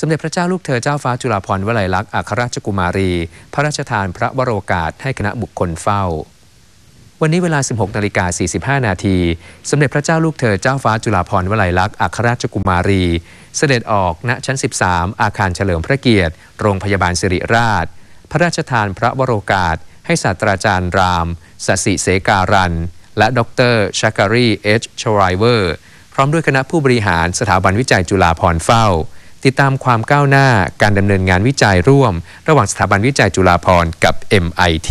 สมเด็จพระเจ้าลูกเธอเจ้าฟ้าจุฬาภรณ์วลัยลักษณ์อัครราชกุมารี พระราชทานพระวโรกาสให้คณะบุคคลเฝ้า วันนี้เวลา 16นาฬิกา45นาที สมเด็จพระเจ้าลูกเธอเจ้าฟ้าจุฬาภรณ์วลัยลักษณ์อัครราชกุมารี เสด็จออกณชั้น 13 อาคารเฉลิมพระเกียรติ โรงพยาบาลสิริราช พระราชทานพระวโรกาสให้ศาสตราจารย์รามสสิเสการันและดรชักการีเอชชไรเวอร์พร้อมด้วยคณะผู้บริหารสถาบันวิจัยจุฬาภรณ์เฝ้าติดตามความก้าวหน้าการดำเนินงานวิจัยร่วมระหว่างสถาบันวิจัยจุฬาภรณ์กับ MIT